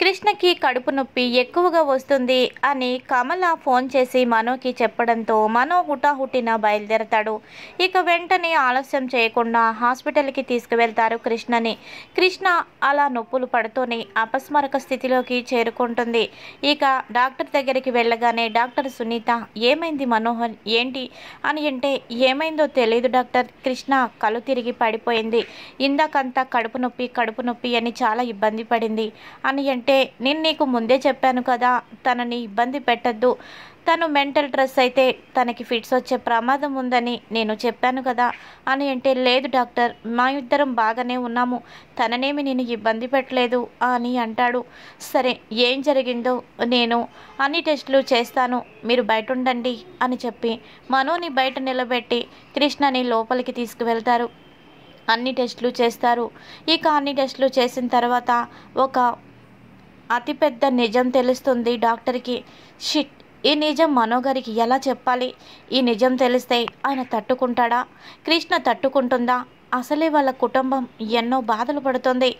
కృష్ణకి కడుపు నొప్పి ఎక్కువగా వస్తుంది అని కమల ఫోన్ చేసి మనోకి చెప్పడంతో మనో హుటాహుటిన బయలుదేరతాడు ఇక వెంటనే ఆలస్యం చేయకుండా హాస్పిటల్కి తీసుకువెళ్తారు కృష్ణని కృష్ణ అలా నొప్పులు పడుతూనే అపస్మారక స్థితిలోకి చేరుకుంటుంది ఇక డాక్టర్ దగ్గరికి వెళ్ళగానే డాక్టర్ సునీత ఏమైంది మనోహర్ ఏంటి అని అంటే ఏమైందో తెలియదు డాక్టర్ కృష్ణ కళ్ళు తిరిగి పడిపోయింది ఇందాకంతా కడుపు నొప్పి కడుపు నొప్పి అని చాలా ఇబ్బంది పడింది అని అంటే నేను నీకు ముందే చెప్పాను కదా తనని ఇబ్బంది పెట్టద్దు తను మెంటల్ డ్రెస్ అయితే తనకి ఫిట్స్ వచ్చే ప్రమాదం ఉందని నేను చెప్పాను కదా అని అంటే లేదు డాక్టర్ మా ఇద్దరం బాగానే ఉన్నాము తననేమి నేను ఇబ్బంది పెట్టలేదు అని అంటాడు సరే ఏం జరిగిందో నేను అన్ని టెస్టులు చేస్తాను మీరు బయట ఉండండి అని చెప్పి మనోని బయట నిలబెట్టి కృష్ణని లోపలికి తీసుకువెళ్తారు అన్ని టెస్టులు చేస్తారు ఇక అన్ని టెస్టులు చేసిన తర్వాత ఒక అతిపెద్ద నిజం తెలుస్తుంది డాక్టర్కి షిట్ ఈ నిజం మనోగరికి ఎలా చెప్పాలి ఈ నిజం తెలిస్తే ఆయన తట్టుకుంటాడా కృష్ణ తట్టుకుంటుందా అసలే వాళ్ళ కుటుంబం ఎన్నో బాధలు పడుతుంది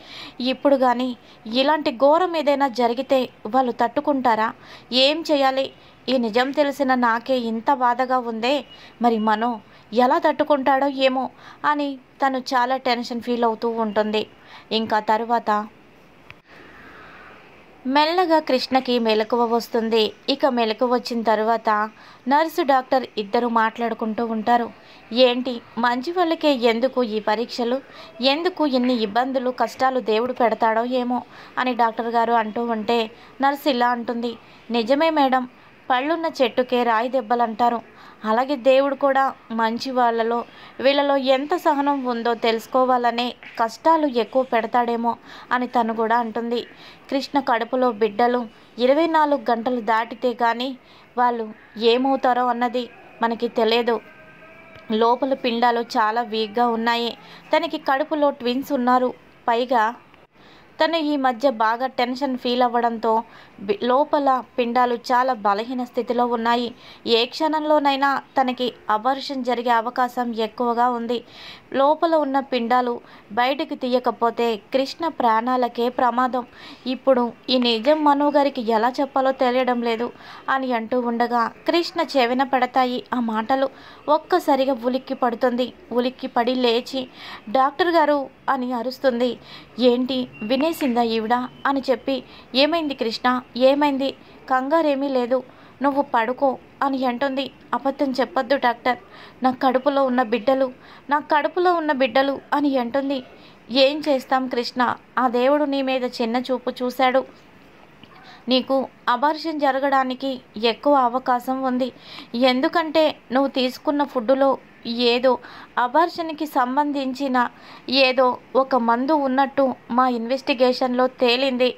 ఇప్పుడు కానీ ఇలాంటి ఘోరం ఏదైనా జరిగితే వాళ్ళు తట్టుకుంటారా ఏం చేయాలి ఈ నిజం తెలిసిన నాకే ఇంత బాధగా ఉందే మరి మనో ఎలా తట్టుకుంటాడో ఏమో అని తను చాలా టెన్షన్ ఫీల్ అవుతూ ఉంటుంది ఇంకా తరువాత మెల్లగా కృష్ణకి మెలకువ వస్తుంది ఇక మెలకువ వచ్చిన తర్వాత నర్సు డాక్టర్ ఇద్దరు మాట్లాడుకుంటూ ఉంటారు ఏంటి మంచి వాళ్ళకే ఎందుకు ఈ పరీక్షలు ఎందుకు ఎన్ని ఇబ్బందులు కష్టాలు దేవుడు పెడతాడో ఏమో అని డాక్టర్ గారు అంటూ ఉంటే నర్సు ఇలా అంటుంది నిజమే మేడం పళ్ళున్న చెట్టుకే రాయి దెబ్బలు అంటారు అలాగే దేవుడు కూడా మంచి వాళ్ళలో వీళ్ళలో ఎంత సహనం ఉందో తెలుసుకోవాలనే కష్టాలు ఎక్కువ పెడతాడేమో అని తను కూడా అంటుంది కృష్ణ కడుపులో బిడ్డలు ఇరవై నాలుగు గంటలు దాటితే కానీ వాళ్ళు ఏమవుతారో అన్నది మనకి తెలియదు లోపల పిండాలు చాలా వీక్గా ఉన్నాయి తనకి కడుపులో ట్విన్స్ ఉన్నారు పైగా తను ఈ మధ్య బాగా టెన్షన్ ఫీల్ అవ్వడంతో లోపల పిండాలు చాలా బలహీన స్థితిలో ఉన్నాయి ఏ క్షణంలోనైనా తనకి అబర్షన్ జరిగే అవకాశం ఎక్కువగా ఉంది లోపల ఉన్న పిండాలు బయటకు తీయకపోతే కృష్ణ ప్రాణాలకే ప్రమాదం ఇప్పుడు ఈ నిజం మను గారికి ఎలా చెప్పాలో తెలియడం లేదు అని అంటూ ఉండగా కృష్ణ చెవిన పడతాయి ఆ మాటలు ఒక్కసారిగా ఉలిక్కి పడుతుంది ఉలిక్కి పడి లేచి డాక్టర్ గారు అని అరుస్తుంది ఏంటి వినే తినేసిందా ఈవిడ అని చెప్పి ఏమైంది కృష్ణ ఏమైంది కంగారేమీ లేదు నువ్వు పడుకో అని అంటుంది అబద్ధం చెప్పొద్దు డాక్టర్ నా కడుపులో ఉన్న బిడ్డలు నా కడుపులో ఉన్న బిడ్డలు అని అంటుంది ఏం చేస్తాం కృష్ణ ఆ దేవుడు నీ మీద చిన్న చూపు చూశాడు నీకు అబార్షన్ జరగడానికి ఎక్కువ అవకాశం ఉంది ఎందుకంటే నువ్వు తీసుకున్న ఫుడ్లో ఏదో అబార్షన్కి సంబంధించిన ఏదో ఒక మందు ఉన్నట్టు మా ఇన్వెస్టిగేషన్లో తేలింది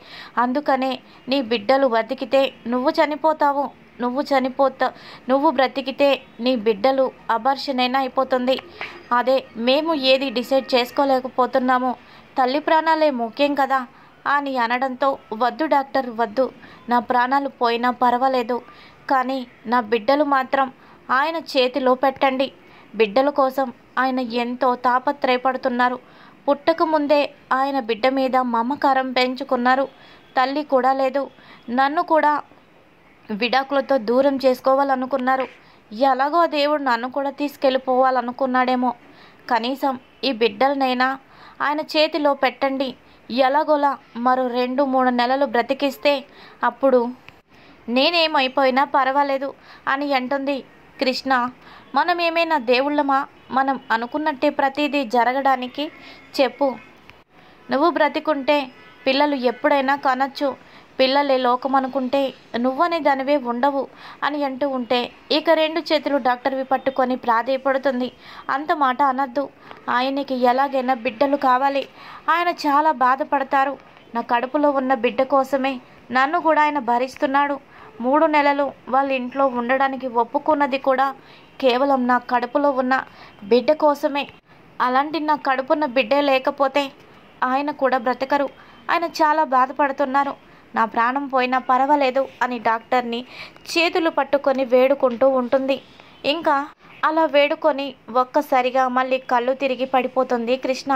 అందుకనే నీ బిడ్డలు బతికితే నువ్వు చనిపోతావు నువ్వు చనిపోతా నువ్వు బ్రతికితే నీ బిడ్డలు అబార్షనైనా అయిపోతుంది అదే మేము ఏది డిసైడ్ చేసుకోలేకపోతున్నాము తల్లి ప్రాణాలే ముఖ్యం కదా అని అనడంతో వద్దు డాక్టర్ వద్దు నా ప్రాణాలు పోయినా పర్వాలేదు కానీ నా బిడ్డలు మాత్రం ఆయన చేతిలో పెట్టండి బిడ్డల కోసం ఆయన ఎంతో తాపత్రయపడుతున్నారు పుట్టక ముందే ఆయన బిడ్డ మీద మమకారం పెంచుకున్నారు తల్లి కూడా లేదు నన్ను కూడా విడాకులతో దూరం చేసుకోవాలనుకున్నారు ఎలాగో దేవుడు నన్ను కూడా తీసుకెళ్ళిపోవాలనుకున్నాడేమో కనీసం ఈ బిడ్డలనైనా ఆయన చేతిలో పెట్టండి ఎలాగోలా మరో రెండు మూడు నెలలు బ్రతికిస్తే అప్పుడు నేనేమైపోయినా పర్వాలేదు అని అంటుంది కృష్ణ మనం ఏమైనా దేవుళ్ళమా మనం అనుకున్నట్టే ప్రతిదీ జరగడానికి చెప్పు నువ్వు బ్రతికుంటే పిల్లలు ఎప్పుడైనా కనొచ్చు పిల్లలే లోకం అనుకుంటే నువ్వనే దానివే ఉండవు అని అంటూ ఉంటే ఇక రెండు చేతులు డాక్టర్వి పట్టుకొని ప్రాధేయపడుతుంది అంత మాట అనద్దు ఆయనకి ఎలాగైనా బిడ్డలు కావాలి ఆయన చాలా బాధపడతారు నా కడుపులో ఉన్న బిడ్డ కోసమే నన్ను కూడా ఆయన భరిస్తున్నాడు మూడు నెలలు వాళ్ళ ఇంట్లో ఉండడానికి ఒప్పుకున్నది కూడా కేవలం నా కడుపులో ఉన్న బిడ్డ కోసమే అలాంటి నా కడుపున్న బిడ్డే లేకపోతే ఆయన కూడా బ్రతకరు ఆయన చాలా బాధపడుతున్నారు నా ప్రాణం పోయినా పర్వాలేదు అని డాక్టర్ని చేతులు పట్టుకొని వేడుకుంటూ ఉంటుంది ఇంకా అలా వేడుకొని ఒక్కసారిగా మళ్ళీ కళ్ళు తిరిగి పడిపోతుంది కృష్ణ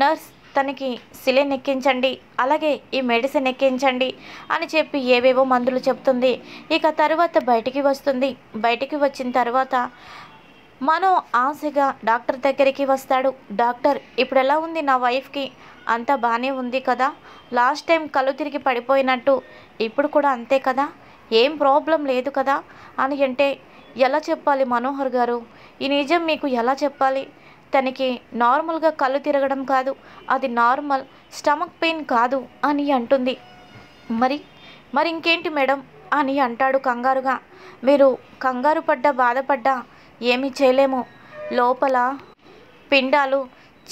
నర్స్ తనకి సిలిన్ ఎక్కించండి అలాగే ఈ మెడిసిన్ ఎక్కించండి అని చెప్పి ఏవేవో మందులు చెప్తుంది ఇక తర్వాత బయటికి వస్తుంది బయటికి వచ్చిన తర్వాత మనో ఆశగా డాక్టర్ దగ్గరికి వస్తాడు డాక్టర్ ఇప్పుడు ఎలా ఉంది నా వైఫ్కి అంతా బాగానే ఉంది కదా లాస్ట్ టైం కళ్ళు తిరిగి పడిపోయినట్టు ఇప్పుడు కూడా అంతే కదా ఏం ప్రాబ్లం లేదు కదా అని అంటే ఎలా చెప్పాలి మనోహర్ గారు ఈ నిజం మీకు ఎలా చెప్పాలి తనకి నార్మల్గా కళ్ళు తిరగడం కాదు అది నార్మల్ స్టమక్ పెయిన్ కాదు అని అంటుంది మరి మరి ఇంకేంటి మేడం అని అంటాడు కంగారుగా మీరు కంగారు పడ్డా బాధపడ్డా ఏమీ చేయలేము లోపల పిండాలు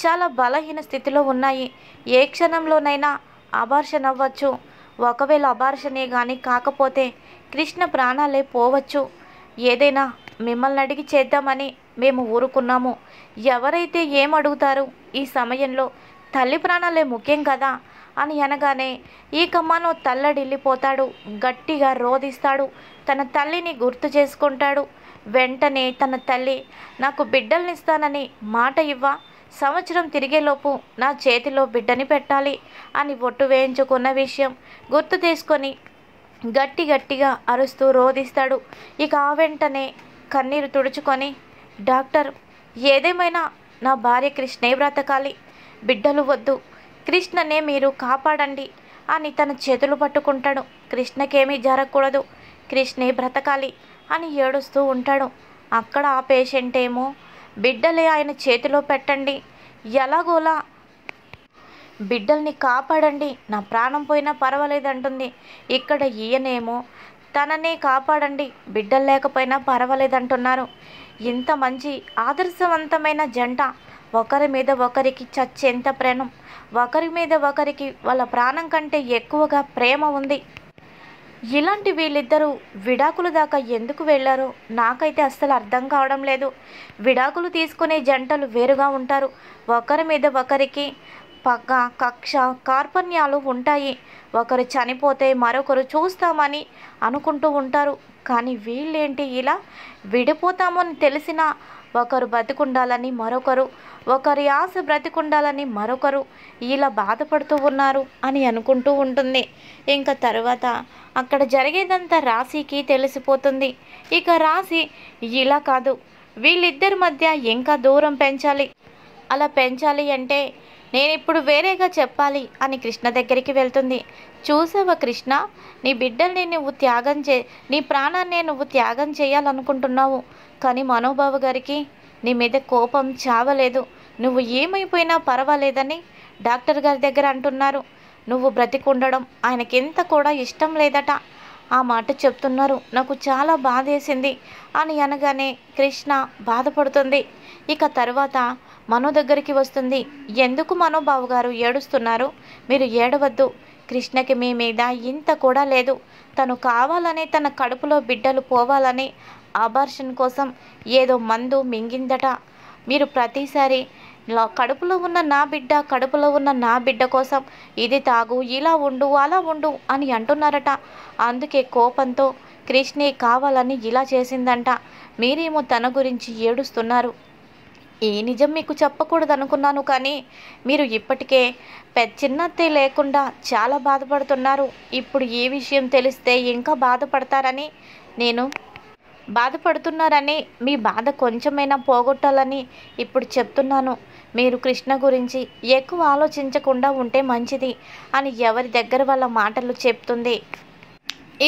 చాలా బలహీన స్థితిలో ఉన్నాయి ఏ క్షణంలోనైనా అబార్షన్ అవ్వచ్చు ఒకవేళ అబార్షనే కానీ కాకపోతే కృష్ణ ప్రాణాలే పోవచ్చు ఏదైనా మిమ్మల్ని అడిగి చేద్దామని మేము ఊరుకున్నాము ఎవరైతే ఏం ఈ సమయంలో తల్లి ప్రాణాలే ముఖ్యం కదా అని అనగానే ఈ కమ్మను తల్లడిల్లిపోతాడు గట్టిగా రోధిస్తాడు తన తల్లిని గుర్తు చేసుకుంటాడు వెంటనే తన తల్లి నాకు బిడ్డల్నిస్తానని మాట ఇవ్వా సంవత్సరం తిరిగేలోపు నా చేతిలో బిడ్డని పెట్టాలి అని ఒట్టు వేయించుకున్న విషయం గుర్తు తీసుకొని గట్టి గట్టిగా అరుస్తూ రోధిస్తాడు ఇక ఆ వెంటనే కన్నీరు తుడుచుకొని డాక్టర్ ఏదేమైనా నా భార్య కృష్ణే బ్రతకాలి బిడ్డలు వద్దు కృష్ణనే మీరు కాపాడండి అని తన చేతులు పట్టుకుంటాడు కృష్ణకేమీ జరగకూడదు కృష్ణే బ్రతకాలి అని ఏడుస్తూ ఉంటాడు అక్కడ ఆ పేషెంట్ ఏమో బిడ్డలే ఆయన చేతిలో పెట్టండి ఎలాగోలా బిడ్డల్ని కాపాడండి నా ప్రాణం పోయినా అంటుంది ఇక్కడ ఈయనేమో తననే కాపాడండి బిడ్డలు లేకపోయినా అంటున్నారు ఇంత మంచి ఆదర్శవంతమైన జంట ఒకరి మీద ఒకరికి చచ్చేంత ప్రేణం ఒకరి మీద ఒకరికి వాళ్ళ ప్రాణం కంటే ఎక్కువగా ప్రేమ ఉంది ఇలాంటి వీళ్ళిద్దరూ విడాకులు దాకా ఎందుకు వెళ్ళారో నాకైతే అస్సలు అర్థం కావడం లేదు విడాకులు తీసుకునే జంటలు వేరుగా ఉంటారు ఒకరి మీద ఒకరికి పక్క కక్ష కార్పణ్యాలు ఉంటాయి ఒకరు చనిపోతే మరొకరు చూస్తామని అనుకుంటూ ఉంటారు కానీ వీళ్ళేంటి ఇలా విడిపోతామని తెలిసిన ఒకరు బ్రతికుండాలని మరొకరు ఒకరి ఆశ బ్రతికుండాలని మరొకరు ఇలా బాధపడుతూ ఉన్నారు అని అనుకుంటూ ఉంటుంది ఇంకా తర్వాత అక్కడ జరిగేదంతా రాశికి తెలిసిపోతుంది ఇక రాశి ఇలా కాదు వీళ్ళిద్దరి మధ్య ఇంకా దూరం పెంచాలి అలా పెంచాలి అంటే నేను ఇప్పుడు వేరేగా చెప్పాలి అని కృష్ణ దగ్గరికి వెళ్తుంది చూసావా కృష్ణ నీ బిడ్డల్ని నువ్వు త్యాగం చే నీ ప్రాణాన్ని నువ్వు త్యాగం చేయాలనుకుంటున్నావు కానీ మనోబాబు గారికి నీ మీద కోపం చావలేదు నువ్వు ఏమైపోయినా పర్వాలేదని డాక్టర్ గారి దగ్గర అంటున్నారు నువ్వు బ్రతికుండడం ఆయనకి ఎంత కూడా ఇష్టం లేదట ఆ మాట చెప్తున్నారు నాకు చాలా బాధేసింది అని అనగానే కృష్ణ బాధపడుతుంది ఇక తర్వాత మనో దగ్గరికి వస్తుంది ఎందుకు మనోబాబు గారు ఏడుస్తున్నారు మీరు ఏడవద్దు కృష్ణకి మీ మీద ఇంత కూడా లేదు తను కావాలని తన కడుపులో బిడ్డలు పోవాలని అబార్షన్ కోసం ఏదో మందు మింగిందట మీరు ప్రతిసారి కడుపులో ఉన్న నా బిడ్డ కడుపులో ఉన్న నా బిడ్డ కోసం ఇది తాగు ఇలా ఉండు అలా ఉండు అని అంటున్నారట అందుకే కోపంతో కృష్ణే కావాలని ఇలా చేసిందంట మీరేమో తన గురించి ఏడుస్తున్నారు ఏ నిజం మీకు చెప్పకూడదు అనుకున్నాను కానీ మీరు ఇప్పటికే పెద్ద చిన్నత్తయ్య లేకుండా చాలా బాధపడుతున్నారు ఇప్పుడు ఏ విషయం తెలిస్తే ఇంకా బాధపడతారని నేను బాధపడుతున్నారని మీ బాధ కొంచెమైనా పోగొట్టాలని ఇప్పుడు చెప్తున్నాను మీరు కృష్ణ గురించి ఎక్కువ ఆలోచించకుండా ఉంటే మంచిది అని ఎవరి దగ్గర వాళ్ళ మాటలు చెప్తుంది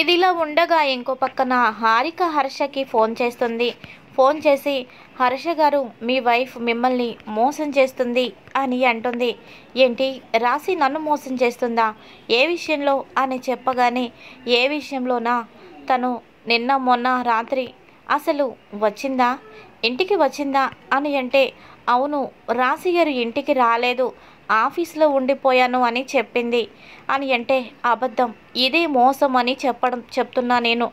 ఇదిలా ఉండగా ఇంకో పక్కన హారిక హర్షకి ఫోన్ చేస్తుంది ఫోన్ చేసి హర్ష గారు మీ వైఫ్ మిమ్మల్ని మోసం చేస్తుంది అని అంటుంది ఏంటి రాసి నన్ను మోసం చేస్తుందా ఏ విషయంలో అని చెప్పగానే ఏ విషయంలోనా తను నిన్న మొన్న రాత్రి అసలు వచ్చిందా ఇంటికి వచ్చిందా అని అంటే అవును రాశి గారు ఇంటికి రాలేదు ఆఫీస్లో ఉండిపోయాను అని చెప్పింది అని అంటే అబద్ధం ఇదే మోసం అని చెప్పడం చెప్తున్నా నేను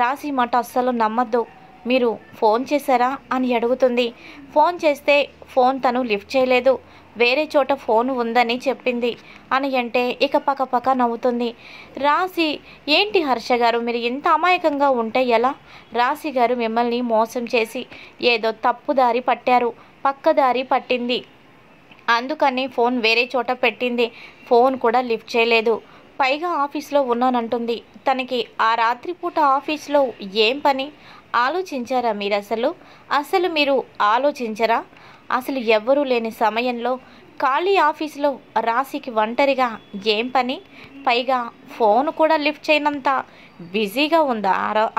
రాశి మాట అస్సలు నమ్మద్దు మీరు ఫోన్ చేశారా అని అడుగుతుంది ఫోన్ చేస్తే ఫోన్ తను లిఫ్ట్ చేయలేదు వేరే చోట ఫోన్ ఉందని చెప్పింది అని అంటే ఇక పక్క నవ్వుతుంది రాశి ఏంటి హర్ష గారు మీరు ఇంత అమాయకంగా ఉంటే ఎలా రాశి గారు మిమ్మల్ని మోసం చేసి ఏదో తప్పుదారి పట్టారు పక్కదారి పట్టింది అందుకని ఫోన్ వేరే చోట పెట్టింది ఫోన్ కూడా లిఫ్ట్ చేయలేదు పైగా ఆఫీస్లో ఉన్నానంటుంది తనకి ఆ రాత్రిపూట ఆఫీస్లో ఏం పని ఆలోచించారా మీరు అసలు అసలు మీరు ఆలోచించరా అసలు ఎవ్వరూ లేని సమయంలో ఖాళీ ఆఫీసులో రాశికి ఒంటరిగా ఏం పని పైగా ఫోన్ కూడా లిఫ్ట్ చేయనంత బిజీగా ఉందా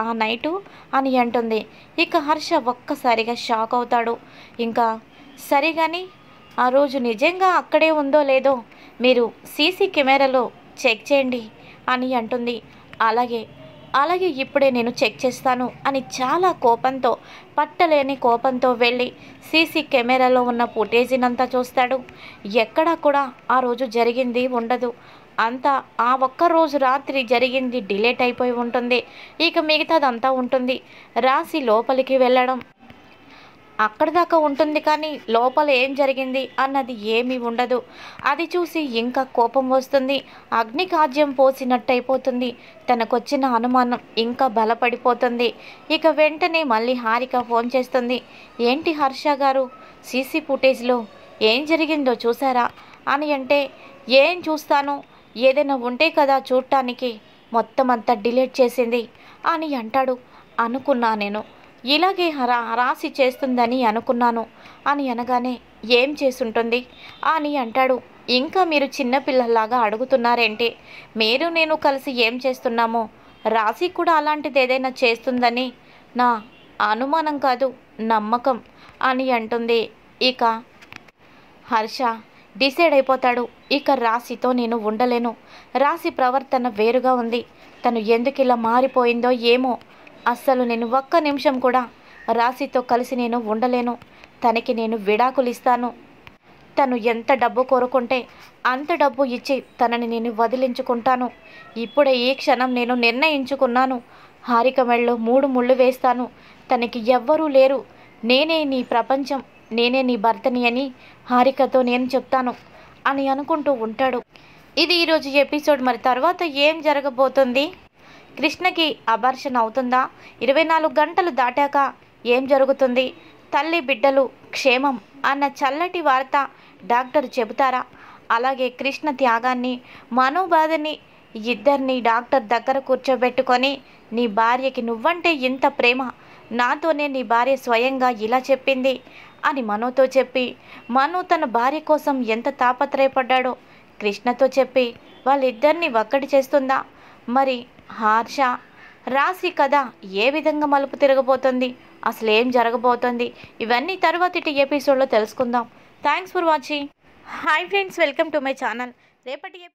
ఆ నైటు అని అంటుంది ఇక హర్ష ఒక్కసారిగా షాక్ అవుతాడు ఇంకా సరిగాని ఆ రోజు నిజంగా అక్కడే ఉందో లేదో మీరు సీసీ కెమెరాలో చెక్ చేయండి అని అంటుంది అలాగే అలాగే ఇప్పుడే నేను చెక్ చేస్తాను అని చాలా కోపంతో పట్టలేని కోపంతో వెళ్ళి సీసీ కెమెరాలో ఉన్న ఫుటేజీనంతా చూస్తాడు ఎక్కడా కూడా ఆ రోజు జరిగింది ఉండదు అంతా ఆ ఒక్క రోజు రాత్రి జరిగింది డిలేట్ అయిపోయి ఉంటుంది ఇక మిగతాదంతా ఉంటుంది రాసి లోపలికి వెళ్ళడం అక్కడ దాకా ఉంటుంది కానీ లోపల ఏం జరిగింది అన్నది ఏమీ ఉండదు అది చూసి ఇంకా కోపం వస్తుంది అగ్నికాజ్యం పోసినట్టయిపోతుంది తనకొచ్చిన అనుమానం ఇంకా బలపడిపోతుంది ఇక వెంటనే మళ్ళీ హారిక ఫోన్ చేస్తుంది ఏంటి హర్ష గారు సీసీ ఫుటేజ్లో ఏం జరిగిందో చూసారా అని అంటే ఏం చూస్తాను ఏదైనా ఉంటే కదా చూడటానికి మొత్తం అంతా డిలీట్ చేసింది అని అంటాడు అనుకున్నా నేను ఇలాగే రా రాసి చేస్తుందని అనుకున్నాను అని అనగానే ఏం చేసుంటుంది అని అంటాడు ఇంకా మీరు చిన్నపిల్లలాగా అడుగుతున్నారేంటి మీరు నేను కలిసి ఏం చేస్తున్నామో రాశి కూడా అలాంటిది ఏదైనా చేస్తుందని నా అనుమానం కాదు నమ్మకం అని అంటుంది ఇక హర్ష డిసైడ్ అయిపోతాడు ఇక రాశితో నేను ఉండలేను రాశి ప్రవర్తన వేరుగా ఉంది తను ఎందుకు ఇలా మారిపోయిందో ఏమో అస్సలు నేను ఒక్క నిమిషం కూడా రాశితో కలిసి నేను ఉండలేను తనకి నేను విడాకులు ఇస్తాను తను ఎంత డబ్బు కోరుకుంటే అంత డబ్బు ఇచ్చి తనని నేను వదిలించుకుంటాను ఇప్పుడే ఈ క్షణం నేను నిర్ణయించుకున్నాను హారిక మెళ్ళలో మూడు ముళ్ళు వేస్తాను తనకి ఎవ్వరూ లేరు నేనే నీ ప్రపంచం నేనే నీ భర్తని అని హారికతో నేను చెప్తాను అని అనుకుంటూ ఉంటాడు ఇది ఈరోజు ఎపిసోడ్ మరి తర్వాత ఏం జరగబోతుంది కృష్ణకి అబర్షన్ అవుతుందా ఇరవై నాలుగు గంటలు దాటాక ఏం జరుగుతుంది తల్లి బిడ్డలు క్షేమం అన్న చల్లటి వార్త డాక్టర్ చెబుతారా అలాగే కృష్ణ త్యాగాన్ని మనోబాధని ఇద్దరిని డాక్టర్ దగ్గర కూర్చోబెట్టుకొని నీ భార్యకి నువ్వంటే ఇంత ప్రేమ నాతోనే నీ భార్య స్వయంగా ఇలా చెప్పింది అని మనోతో చెప్పి మను తన భార్య కోసం ఎంత తాపత్రయపడ్డాడో కృష్ణతో చెప్పి వాళ్ళిద్దరిని ఒక్కటి చేస్తుందా మరి హార్ష రాశి కథ ఏ విధంగా మలుపు తిరగబోతుంది అసలు ఏం జరగబోతుంది ఇవన్నీ తర్వాతటి ఎపిసోడ్లో తెలుసుకుందాం thanks for watching hi friends welcome to my channel రేపటి